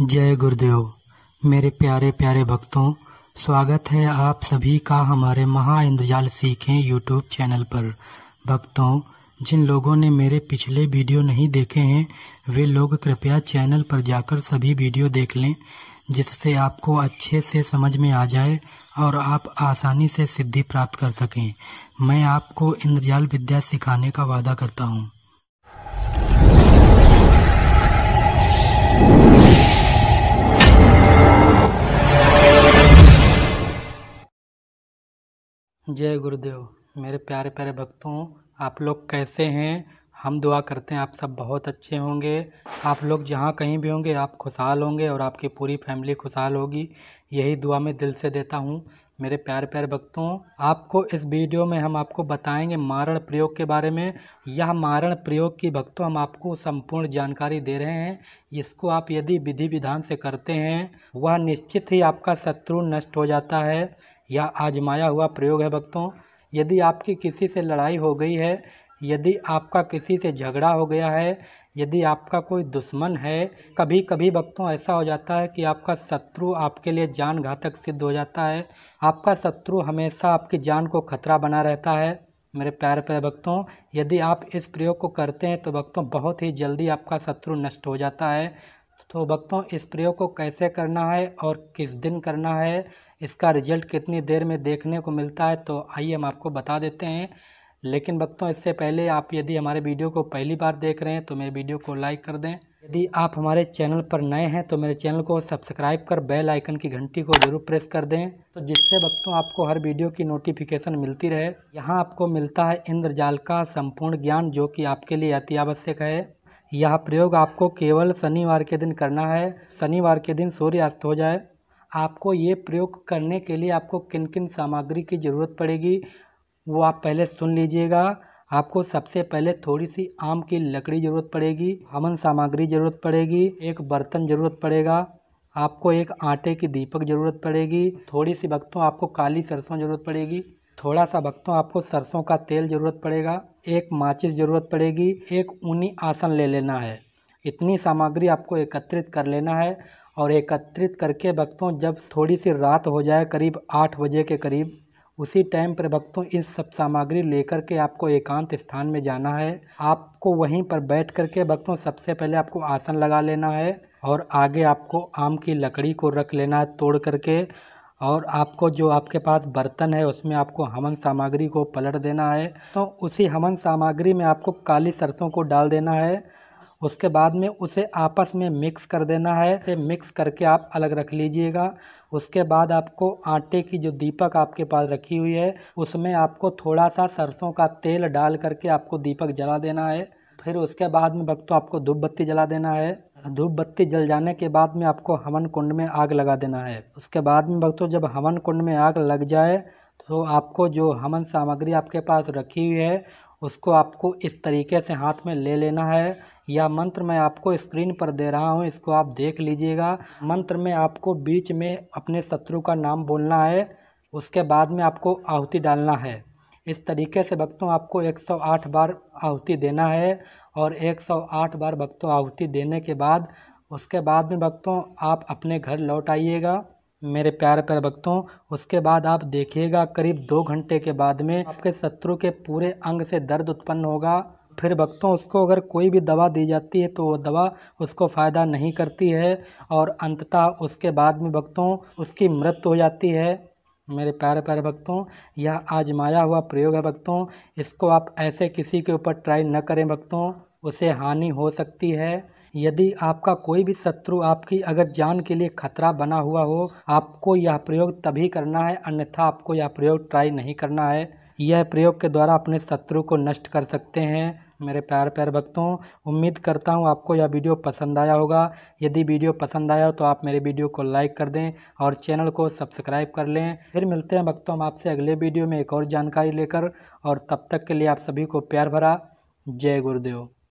जय गुरुदेव मेरे प्यारे प्यारे भक्तों स्वागत है आप सभी का हमारे महा इंद्रजाल सीखें यूट्यूब चैनल पर भक्तों जिन लोगों ने मेरे पिछले वीडियो नहीं देखे हैं वे लोग कृपया चैनल पर जाकर सभी वीडियो देख लें जिससे आपको अच्छे से समझ में आ जाए और आप आसानी से सिद्धि प्राप्त कर सकें मैं आपको इंद्रजाल विद्या सिखाने का वादा करता हूँ जय गुरुदेव मेरे प्यारे प्यारे भक्तों आप लोग कैसे हैं हम दुआ करते हैं आप सब बहुत अच्छे होंगे आप लोग जहाँ कहीं भी होंगे आप खुशहाल होंगे और आपकी पूरी फैमिली खुशहाल होगी यही दुआ मैं दिल से देता हूँ मेरे प्यार प्यार भक्तों आपको इस वीडियो में हम आपको बताएंगे मारण प्रयोग के बारे में यह मारण प्रयोग की भक्तों हम आपको संपूर्ण जानकारी दे रहे हैं इसको आप यदि विधि विधान से करते हैं वह निश्चित ही आपका शत्रु नष्ट हो जाता है यह आजमाया हुआ प्रयोग है भक्तों यदि आपकी किसी से लड़ाई हो गई है यदि आपका किसी से झगड़ा हो गया है यदि आपका कोई दुश्मन है कभी कभी वक्तों ऐसा हो जाता है कि आपका शत्रु आपके लिए जान घातक सिद्ध हो जाता है आपका शत्रु हमेशा आपकी जान को खतरा बना रहता है मेरे प्यारे प्यारे भक्तों यदि आप इस प्रयोग को करते हैं तो भक्तों बहुत ही जल्दी आपका शत्रु नष्ट हो जाता है तो भक्तों इस प्रयोग को कैसे करना है और किस दिन करना है इसका रिजल्ट कितनी देर में देखने को मिलता है तो आइए हम आपको बता देते हैं लेकिन भक्तों इससे पहले आप यदि हमारे वीडियो को पहली बार देख रहे हैं तो मेरे वीडियो को लाइक कर दें यदि आप हमारे चैनल पर नए हैं तो मेरे चैनल को सब्सक्राइब कर बेल आइकन की घंटी को जरूर प्रेस कर दें तो जिससे भक्तों आपको हर वीडियो की नोटिफिकेशन मिलती रहे यहाँ आपको मिलता है इंद्रजाल का संपूर्ण ज्ञान जो कि आपके लिए अति आवश्यक है यह प्रयोग आपको केवल शनिवार के दिन करना है शनिवार के दिन सूर्यास्त हो जाए आपको ये प्रयोग करने के लिए आपको किन किन सामग्री की ज़रूरत पड़ेगी वो आप पहले सुन लीजिएगा आपको सबसे पहले थोड़ी सी आम की लकड़ी ज़रूरत पड़ेगी हमन सामग्री ज़रूरत पड़ेगी एक बर्तन ज़रूरत पड़ेगा आपको एक आटे की दीपक ज़रूरत पड़ेगी थोड़ी सी भक्तों आपको काली सरसों ज़रूरत पड़ेगी थोड़ा सा भक्तों आपको सरसों का तेल ज़रूरत पड़ेगा एक माचिस ज़रूरत पड़ेगी एक ऊनी आसन ले लेना है इतनी सामग्री आपको एकत्रित कर लेना है और एकत्रित करके भक्तों जब थोड़ी सी रात हो जाए करीब आठ बजे के करीब उसी टाइम पर भक्तों इस सब सामग्री लेकर के आपको एकांत स्थान में जाना है आपको वहीं पर बैठ कर के भक्तों सबसे पहले आपको आसन लगा लेना है और आगे आपको आम की लकड़ी को रख लेना है तोड़ करके और आपको जो आपके पास बर्तन है उसमें आपको हमन सामग्री को पलट देना है तो उसी हमन सामग्री में आपको काली सरसों को डाल देना है उसके बाद में उसे आपस में मिक्स कर देना है इसे मिक्स करके आप अलग रख लीजिएगा उसके बाद आपको आटे की जो दीपक आपके पास रखी हुई है उसमें आपको थोड़ा सा सरसों का तेल डाल करके आपको दीपक जला देना है फिर उसके बाद में भक्तों आपको धूप बत्ती जला देना है धूप बत्ती जल जाने के बाद में आपको हवन कुंड में आग लगा देना है उसके बाद में भक्तों जब हवन कुंड में आग लग जाए तो आपको जो हवन सामग्री आपके पास रखी हुई है उसको आपको इस तरीके से हाथ में ले लेना है यह मंत्र मैं आपको स्क्रीन पर दे रहा हूँ इसको आप देख लीजिएगा मंत्र में आपको बीच में अपने शत्रु का नाम बोलना है उसके बाद में आपको आहुति डालना है इस तरीके से भक्तों आपको 108 बार आहुति देना है और 108 बार भक्तों आहुति देने के बाद उसके बाद में भक्तों आप अपने घर लौट आइएगा मेरे प्यारे प्यारे भक्तों उसके बाद आप देखिएगा करीब दो घंटे के बाद में आपके शत्रु के पूरे अंग से दर्द उत्पन्न होगा फिर भक्तों उसको अगर कोई भी दवा दी जाती है तो वो दवा उसको फ़ायदा नहीं करती है और अंततः उसके बाद में भक्तों उसकी मृत्यु हो जाती है मेरे प्यारे प्यारे भक्तों यह आजमाया हुआ प्रयोग है भक्तों इसको आप ऐसे किसी के ऊपर ट्राई न करें भक्तों उसे हानि हो सकती है यदि आपका कोई भी शत्रु आपकी अगर जान के लिए खतरा बना हुआ हो आपको यह प्रयोग तभी करना है अन्यथा आपको यह प्रयोग ट्राई नहीं करना है यह प्रयोग के द्वारा अपने शत्रु को नष्ट कर सकते हैं मेरे प्यार प्यार भक्तों उम्मीद करता हूँ आपको यह वीडियो पसंद आया होगा यदि वीडियो पसंद आया हो तो आप मेरे वीडियो को लाइक कर दें और चैनल को सब्सक्राइब कर लें फिर मिलते हैं भक्तों हम आपसे अगले वीडियो में एक और जानकारी लेकर और तब तक के लिए आप सभी को प्यार भरा जय गुरुदेव